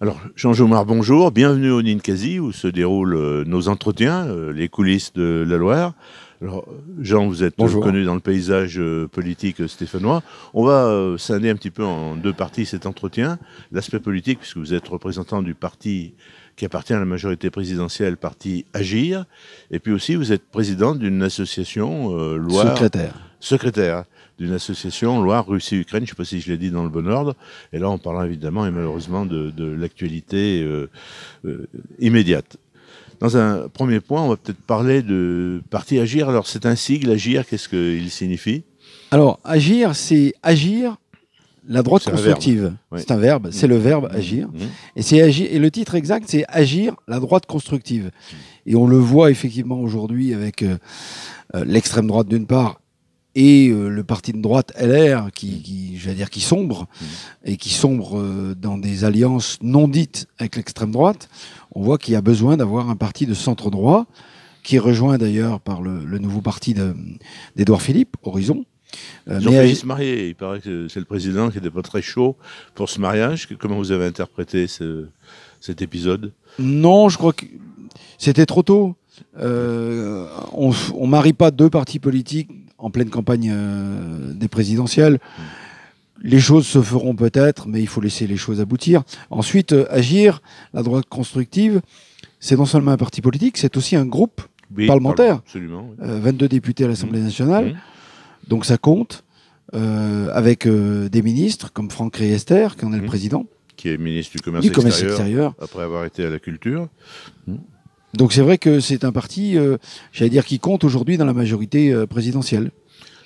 Alors, Jean jomar bonjour, bienvenue au Ninkasi où se déroulent euh, nos entretiens, euh, les coulisses de la Loire. Alors, Jean, vous êtes toujours connu dans le paysage euh, politique stéphanois. On va scinder un petit peu en deux parties cet entretien. L'aspect politique, puisque vous êtes représentant du parti qui appartient à la majorité présidentielle, parti Agir. Et puis aussi, vous êtes président d'une association Loire. Secrétaire. Secrétaire d'une association Loire, Russie, Ukraine, je ne sais pas si je l'ai dit dans le bon ordre, et là on parlera évidemment et malheureusement de, l'actualité euh, euh, immédiate. Dans un premier point, on va peut-être parler de Parti Agir. Alors c'est un sigle, Agir, qu'est-ce qu'il signifie Alors Agir, c'est agir la droite constructive. C'est un verbe, mmh. c'est le verbe mmh. agir. Mmh. Et, c'est agir. Et le titre exact, c'est Agir la droite constructive. Et on le voit effectivement aujourd'hui avec euh, l'extrême droite d'une part et euh, le parti de droite LR qui, je vais dire qui sombre mm. et qui sombre euh, dans des alliances non dites avec l'extrême droite, on voit qu'il y a besoin d'avoir un parti de centre droit qui est rejoint d'ailleurs par le, nouveau parti d'Edouard Philippe, Horizon. Euh, Ils ont failli se marier. Il paraît que c'est le président qui n'était pas très chaud pour ce mariage. Comment vous avez interprété cet épisode Non, je crois que c'était trop tôt. Euh, on ne marie pas deux partis politiques en pleine campagne euh, des présidentielles. Les choses se feront peut-être, mais il faut laisser les choses aboutir. Ensuite, euh, agir, la droite constructive, c'est non seulement un parti politique, c'est aussi un groupe parlementaire. Absolument. 22 euh, députés à l'Assemblée mmh. nationale, mmh. donc ça compte, avec des ministres comme Franck Riester, qui en est le mmh. président. Qui est ministre du Commerce, extérieur, après avoir été à la culture. Donc c'est vrai que c'est un parti, euh, j'allais dire, qui compte aujourd'hui dans la majorité euh, présidentielle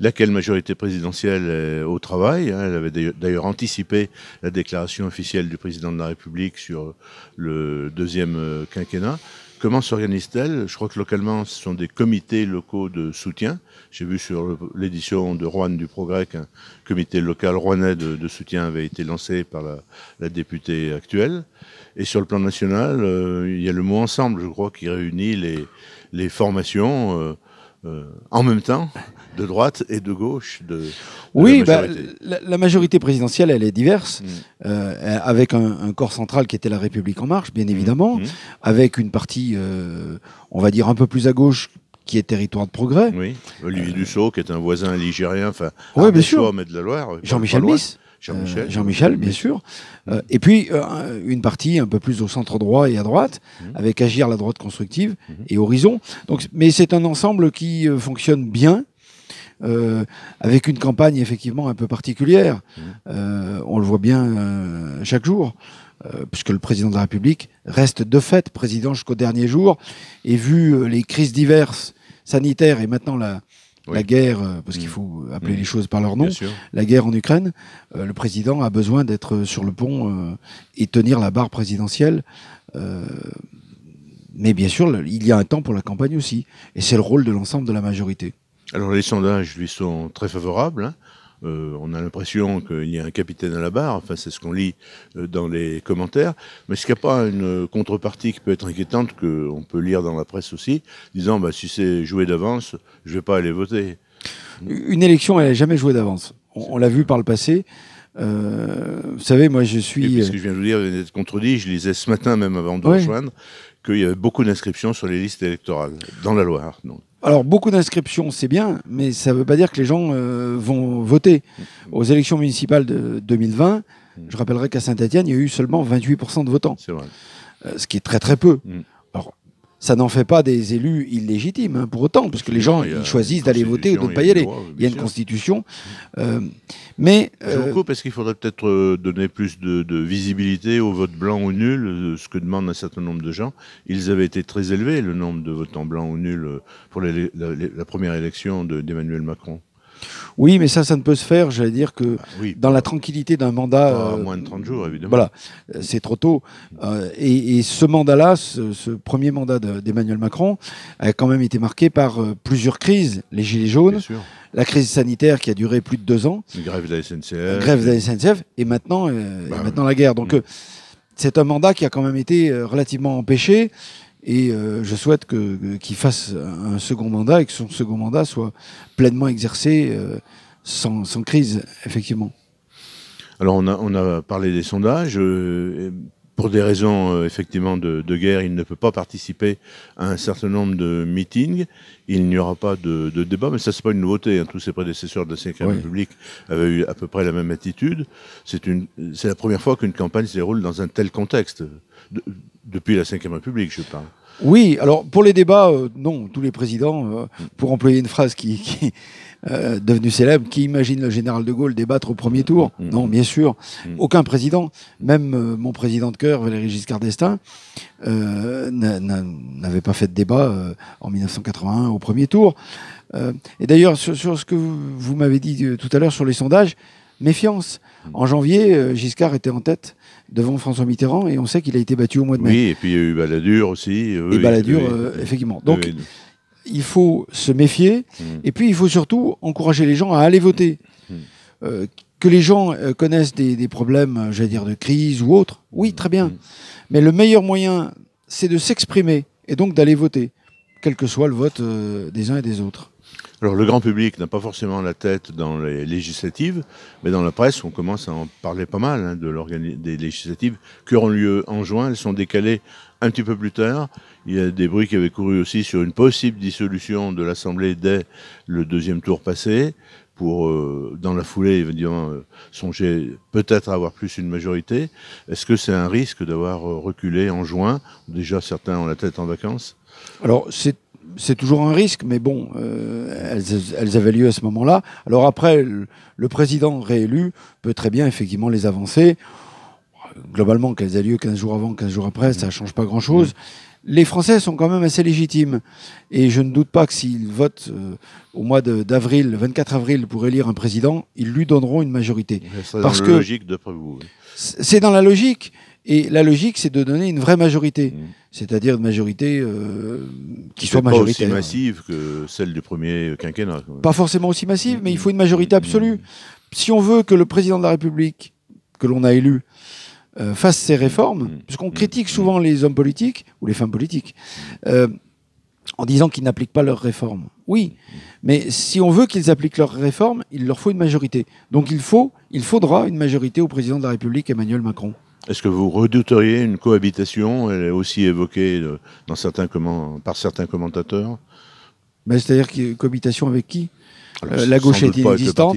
laquelle majorité présidentielle euh, au travail. Hein, elle avait d'ailleurs anticipé la déclaration officielle du président de la République sur le deuxième quinquennat. Comment s'organise-t-elle Je crois que localement, ce sont des comités locaux de soutien. J'ai vu sur l'édition de Rouen du Progrès qu'un comité local rouennais de, soutien avait été lancé par la, députée actuelle. Et sur le plan national, euh, il y a le mot ensemble, je crois, qui réunit les, les formations. Euh, euh, en même temps de droite et de gauche de, Oui, bah, la majorité. présidentielle, elle est diverse, mm. euh, avec un, corps central qui était la République en marche, bien mm. évidemment, mm. avec une partie, euh, on va dire, un peu plus à gauche qui est territoire de progrès. Oui, Olivier Dussault, qui est un voisin ligérien, enfin, oui, bien mais de la Loire. Jean-Michel Miss. Jean-Michel. Euh, Jean-Michel, bien sûr. Euh, et puis, euh, une partie un peu plus au centre droit et à droite, mhm. avec Agir la droite constructive mhm. et Horizon. Donc, mais c'est un ensemble qui fonctionne bien. avec une campagne effectivement un peu particulière. Mhm. on le voit bien chaque jour, puisque le président de la République reste de fait président jusqu'au dernier jour. Et vu les crises diverses sanitaires et maintenant la, la guerre, euh, parce qu'il mm. faut appeler les mm. choses par leur nom, la guerre en Ukraine, euh, le président a besoin d'être euh, sur le pont et tenir la barre présidentielle. mais bien sûr, il y a un temps pour la campagne aussi. Et c'est le rôle de l'ensemble de la majorité. Alors les sondages lui sont très favorables. Hein. Euh, on a l'impression qu'il y a un capitaine à la barre, enfin c'est ce qu'on lit euh, dans les commentaires, mais est-ce qu'il n'y a pas une contrepartie qui peut être inquiétante, qu'on peut lire dans la presse aussi, disant bah, si c'est joué d'avance, je ne vais pas aller voter Une élection, elle n'est jamais jouée d'avance. On, l'a vu par le passé. Euh, vous savez, moi je suis. ce que je viens de vous dire vient d'être contredit. Je lisais ce matin, même avant de vous rejoindre, qu'il y avait beaucoup d'inscriptions sur les listes électorales, dans la Loire. Donc. Alors, beaucoup d'inscriptions, c'est bien, mais ça ne veut pas dire que les gens euh, vont voter. Mm-hmm. Aux élections municipales de 2020, mm-hmm. je rappellerai qu'à Saint-Etienne, il y a eu seulement 28% de votants. Vrai. Euh, ce qui est très très peu. Mm ça n'en fait pas des élus illégitimes hein, pour autant, parce que les gens ils choisissent d'aller voter ou de ne pas y aller. il y a une constitution. Euh, mais euh, parce qu'il faudrait peut-être euh, donner plus de, visibilité au vote blanc ou nul, ce que demandent un certain nombre de gens. Ils avaient été très élevés le nombre de votants blancs ou nuls pour la, première élection d'Emmanuel Macron. Oui, mais ça, ça ne peut se faire, j'allais dire, que ah, dans la tranquillité d'un mandat. Euh, moins de 30 jours, évidemment. Voilà, c'est trop tôt. Euh, et, ce mandat-là, ce, premier mandat d'Emmanuel Macron, a quand même été marqué par euh, plusieurs crises. Les Gilets jaunes, la crise sanitaire qui a duré plus de deux ans. de la SNCF. grève de la SNCF, et maintenant, bah, maintenant la guerre. Donc. Mm. c'est un mandat qui a quand même été relativement empêché et euh, je souhaite qu'il fasse un second mandat et que son second mandat soit pleinement exercé euh, sans, crise, effectivement. Alors on a, parlé des sondages. Euh, pour des raisons effectivement de, guerre, il ne peut pas participer à un certain nombre de meetings. Il n'y aura pas de, débat, mais ça c'est pas une nouveauté. Hein. Tous ses prédécesseurs de la Cinquième oui. République avaient eu à peu près la même attitude. C'est une, c'est la première fois qu'une campagne se déroule dans un tel contexte. De, depuis la Ve République, je parle. Oui, alors pour les débats, euh, non, tous les présidents, euh, pour employer une phrase qui, est euh, devenue célèbre, qui imagine le général de Gaulle débattre au premier tour mm. Non, bien sûr, mm. aucun président, même mon président de cœur, Valéry Giscard d'Estaing, n'avait pas fait de débat en 1981 au premier tour. et d'ailleurs, sur, ce que vous m'avez dit tout à l'heure sur les sondages, méfiance. Mm. En janvier, Giscard était en tête devant François Mitterrand et on sait qu'il a été battu au mois de mai. Oui, et puis il y a eu Balladur aussi. et Balladur, euh, effectivement. Donc il faut se méfier mm. et puis il faut surtout encourager les gens à aller voter. Mm. Euh, que les gens euh, connaissent des, problèmes, j'allais dire, de crise ou autre, oui, très bien. Mm. Mais le meilleur moyen, c'est de s'exprimer et donc d'aller voter, quel que soit le vote des uns et des autres. Alors le grand public n'a pas forcément la tête dans les législatives, mais dans la presse, on commence à en parler pas mal hein, de des législatives qui auront lieu en juin. Elles sont décalées un petit peu plus tard. Il y a des bruits qui avaient couru aussi sur une possible dissolution de l'Assemblée dès le deuxième tour passé pour, euh, dans la foulée, euh, songer peut-être à avoir plus une majorité. Est-ce que c'est un risque d'avoir euh, reculé en juin Déjà, certains ont la tête en vacances. Alors, c'est c'est toujours un risque, mais bon, euh, elles, avaient lieu à ce moment-là. Alors après, le, président réélu peut très bien effectivement les avancer. Globalement, qu'elles aient lieu 15 jours avant, 15 jours après, mmh. ça ne change pas grand-chose. Mmh. Les Français sont quand même assez légitimes. Et je ne doute pas que s'ils votent euh, au mois d'avril, 24 avril, pour élire un président, ils lui donneront une majorité. C'est dans la logique, d'après vous. C'est dans la logique. Et la logique, c'est de donner une vraie majorité, mmh. c'est-à-dire une majorité euh, qui soit majoritaire. Pas aussi massive que celle du premier quinquennat. Pas forcément aussi massive, mais il faut une majorité mmh. absolue. Si on veut que le président de la République, que l'on a élu, euh, fasse ses réformes, puisqu'on mmh. parce qu'on critique souvent les hommes politiques, ou les femmes politiques, euh, en disant qu'ils n'appliquent pas leurs réformes. Oui, mais si on veut qu'ils appliquent leurs réformes, il leur faut une majorité. Donc il, faut, il faudra une majorité au président de la République, Emmanuel Macron. Est-ce que vous redouteriez une cohabitation Elle est aussi évoquée euh, dans certains par certains commentateurs. C'est-à-dire cohabitation avec qui euh, la gauche est inexistante.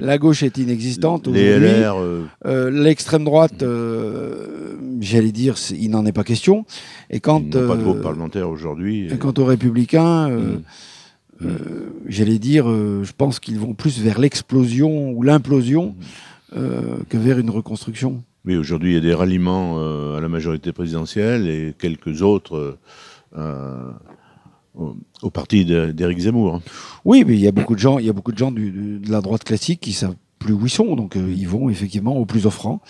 La gauche est inexistante. L'extrême droite, euh, j'allais dire, il n'en est pas question. Et quand pas de groupe parlementaire aujourd'hui. Quant aux Républicains, hmm. j'allais dire, je pense qu'ils vont plus vers l'explosion ou l'implosion hmm. que vers une reconstruction. Oui, aujourd'hui, il y a des ralliements euh, à la majorité présidentielle et quelques autres euh, euh, au, parti d'Éric Zemmour. Hein. Oui, mais il y a beaucoup de gens, il y beaucoup de gens de la droite classique qui savent plus où ils sont, donc ils vont effectivement au plus offrant.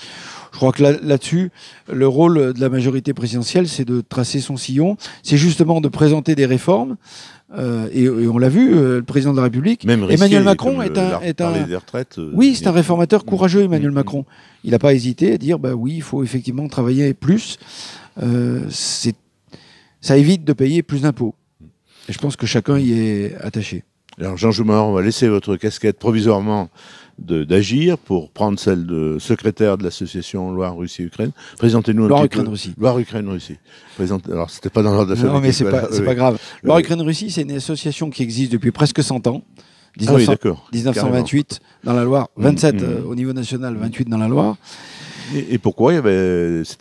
Je crois que là-dessus, le rôle de la majorité présidentielle, c'est de tracer son sillon, c'est justement de présenter des réformes euh, et, on l'a vu, euh, le président de la République, Emmanuel Macron est euh, un, est un oui, c'est un réformateur courageux, Emmanuel Macron. Il n'a pas hésité à dire, bah oui, il faut effectivement travailler plus. ça évite de payer plus d'impôts. Et je pense que chacun y est attaché. Alors Jean Joumard, on va laisser votre casquette provisoirement d'agir pour prendre celle de secrétaire de l'association Loire-Russie-Ukraine. Présentez-nous Loire-Ukraine-Russie. Loire-Ukraine-Russie. Présente... Alors, c'était pas dans l'ordre Non, mais c'est pas, pas, grave. Loire-Ukraine-Russie, c'est une association qui existe depuis presque 100 ans. 1928 ah dans la Loire, 27 mm, mm. euh, au niveau national, 28 dans la Loire. Et, pourquoi il y avait,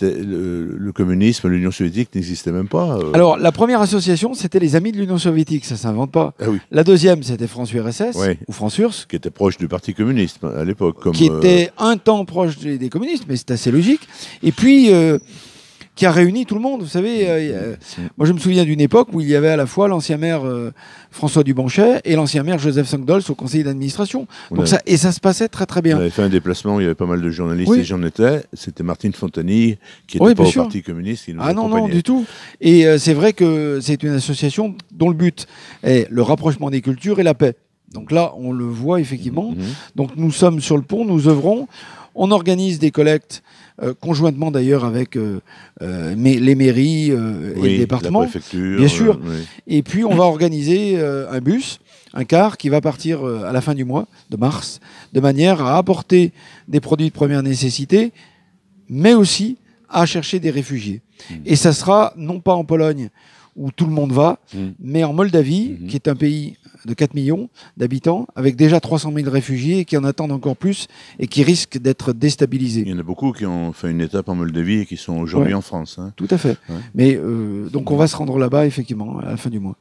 le, le, communisme, l'Union soviétique n'existait même pas euh Alors, la première association, c'était les Amis de l'Union soviétique, ça ne s'invente pas. Ah la deuxième, c'était France-URSS, ou France-URSS. Qui était proche du Parti communiste à l'époque. Qui euh, était un temps proche des, des communistes, mais c'est assez logique. Et puis, euh, qui a réuni tout le monde. Vous savez, euh, moi je me souviens d'une époque où il y avait à la fois l'ancien maire euh, François Dubanchet et l'ancien maire Joseph Sangdols au conseil d'administration. Donc ça, et ça se passait très très bien. On avait fait un déplacement, où il y avait pas mal de journalistes et j'en étais. C'était Martine Fontani qui était pas au Parti communiste. ah non, non, du tout. Et euh, c'est vrai que c'est une association dont le but est le rapprochement des cultures et la paix. Donc là, on le voit effectivement. Mhm. Donc nous sommes sur le pont, nous œuvrons. On organise des collectes euh, conjointement d'ailleurs avec euh, euh, les mairies et les départements, bien sûr. Et puis on va organiser un bus, un car qui va partir à la fin du mois de mars, de manière à apporter des produits de première nécessité, mais aussi à chercher des réfugiés. Mhm. Et ça sera non pas en Pologne où tout le monde va, mmh. mais en Moldavie, mmh. qui est un pays de 4 millions d'habitants, avec déjà 300 000 réfugiés qui en attendent encore plus et qui risquent d'être déstabilisés. Il y en a beaucoup qui ont fait une étape en Moldavie et qui sont aujourd'hui en France. Hein. Tout à fait. Mais euh, donc on va se rendre là-bas, effectivement, à la fin du mois.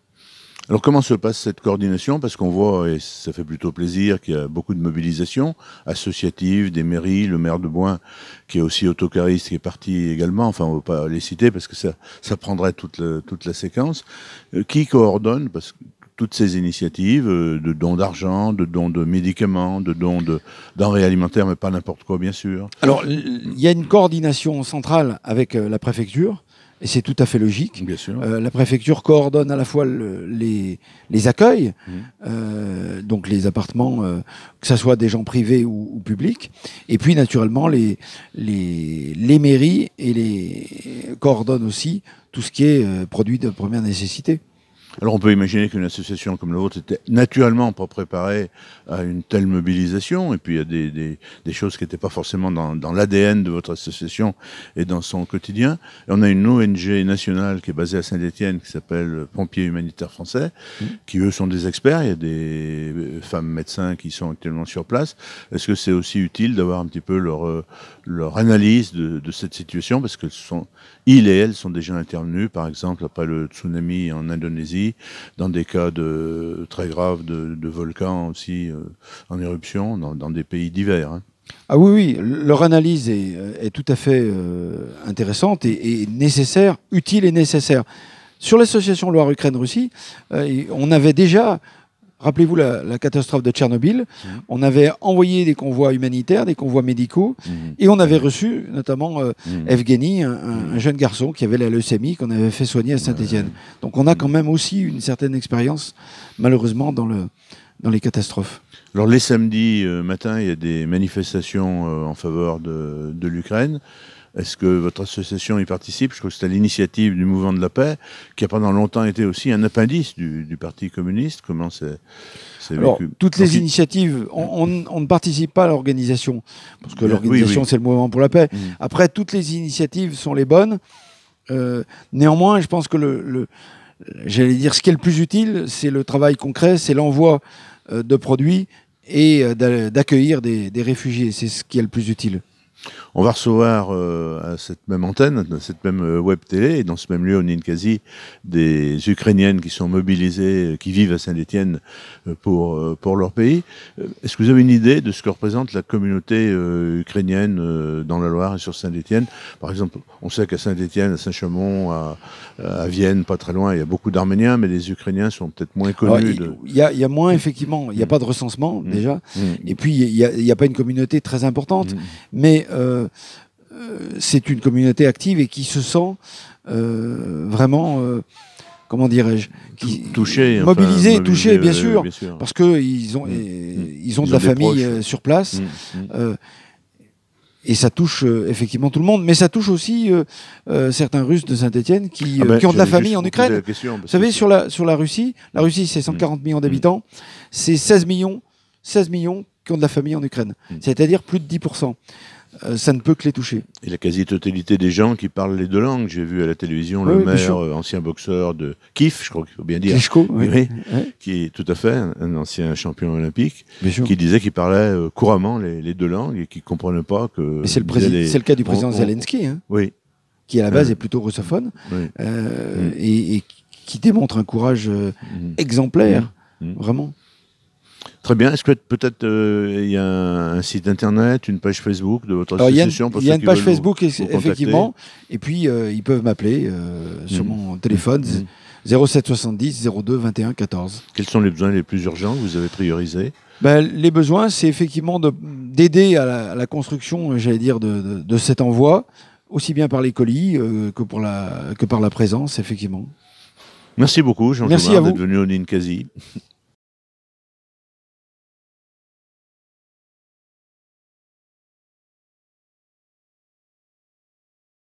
Alors comment se passe cette coordination Parce qu'on voit, et ça fait plutôt plaisir, qu'il y a beaucoup de mobilisation associative, des mairies, le maire de Bois, qui est aussi autocariste, qui est parti également, enfin on ne va pas les citer parce que ça, prendrait toute la, toute la séquence. Euh, qui coordonne parce toutes ces initiatives euh, de dons d'argent, de dons de médicaments, de dons denrées alimentaires, mais pas n'importe quoi, bien sûr. Alors, il y a une coordination centrale avec euh, la préfecture c'est tout à fait logique. Euh, la préfecture coordonne à la fois les, accueils, mmh. euh, donc les appartements, euh, que ce soit des gens privés ou, publics, et puis naturellement les, les, les mairies et les coordonnent aussi tout ce qui est produit de première nécessité. Alors on peut imaginer qu'une association comme la vôtre était naturellement pas préparée à une telle mobilisation, et puis il y a des, choses qui n'étaient pas forcément dans, l'ADN de votre association et dans son quotidien. on a une ONG nationale qui est basée à Saint-Étienne qui s'appelle Pompiers Humanitaires Français, mmh. qui eux sont des experts, il y a des femmes médecins qui sont actuellement sur place. Est-ce que c'est aussi utile d'avoir un petit peu leur, euh, analyse de, cette situation, parce qu'ils et elles sont déjà intervenus, par exemple après le tsunami en Indonésie, dans des cas de, très graves de, volcans aussi euh, en éruption, dans, des pays divers. Hein. Ah oui, oui, leur analyse est, euh, tout à fait euh, intéressante et, nécessaire, utile et nécessaire. Sur l'association Loire-Ukraine-Russie, on avait déjà Rappelez-vous la, catastrophe de Tchernobyl. Mhm. On avait envoyé des convois humanitaires, des convois médicaux, mhm. et on avait reçu notamment euh, mhm. Evgeny, un, jeune garçon qui avait la leucémie, qu'on avait fait soigner à Saint-Étienne. Donc on a quand même aussi une certaine expérience, malheureusement, dans, les catastrophes. Alors les samedis euh, matin, il y a des manifestations euh, en faveur de l'Ukraine. Est-ce que votre association y participe Je crois que c'était l'initiative du mouvement de la paix, qui a pendant longtemps été aussi un appendice du, Parti communiste. Comment c'est vécu Toutes les initiatives, on, ne participe pas à l'organisation, parce que l'organisation, c'est le mouvement pour la paix. Mmh. Après, toutes les initiatives sont les bonnes. Euh, néanmoins, je pense que le, j'allais dire, ce qui est le plus utile, c'est le travail concret, c'est l'envoi euh, de produits et euh, d'accueillir des réfugiés. C'est ce qui est le plus utile. On va recevoir euh, à cette même antenne, à cette même euh, web télé, et dans ce même lieu, au Ninkasi des Ukrainiennes qui sont mobilisées, euh, qui vivent à Saint-Étienne pour, pour leur pays. Est-ce que vous avez une idée de ce que représente la communauté ukrainienne dans la Loire et sur Saint-Étienne Par exemple, on sait qu'à Saint-Étienne, à Saint-Chamond, à, Vienne, pas très loin, il y a beaucoup d'Arméniens, mais les Ukrainiens sont peut-être moins connus. Il y, a, moins, effectivement. Il n'y a mm. pas de recensement, mm. déjà. Mm. Et puis, il n'y a, pas une communauté très importante. Mais euh, euh, c'est une communauté active et qui se sent euh, vraiment, comment dirais-je, mobilisée, touchée, bien, sûr, parce qu'ils ont, mm. ils ont de la famille sur place. Mm, mm. et ça touche effectivement tout le monde, mais ça touche aussi certains Russes de Saint-Etienne ah ben, qui, ont de la famille en Ukraine. Vous savez, sur la, sur la Russie, la Russie c'est 140 millions d'habitants, c'est 16 millions, 16 millions qui ont de la famille en Ukraine, c'est-à-dire plus de 10%. Euh, ça ne peut que les toucher. Et la quasi-totalité des gens qui parlent les deux langues, j'ai vu à la télévision le maire, euh, ancien boxeur de Kif, je crois qu'il faut bien dire, Kishko, oui. qui est tout à fait un ancien champion olympique, qui disait qu'il parlait euh, couramment les, deux langues et qu'il ne comprenait pas que... C'est le, C'est le, cas du président Zelensky, hein, oui. qui à la base est plutôt russophone, mm. et, qui démontre un courage mm. exemplaire, mm. vraiment. Très bien. Est-ce que peut-être euh, il y a un site internet, une page Facebook de votre association Il y, a une, page Facebook, effectivement. Et puis, euh, ils peuvent m'appeler euh, sur mmh. mon téléphone. 07 0770 02 21 14. Quels sont les besoins les plus urgents que vous avez priorisés ben, Les besoins, c'est effectivement d'aider à, la construction, j'allais dire, de, cet envoi, aussi bien par les colis que, pour la, que par la présence, effectivement. Merci beaucoup, Jean-Jacques, d'être venu au Ninkasi.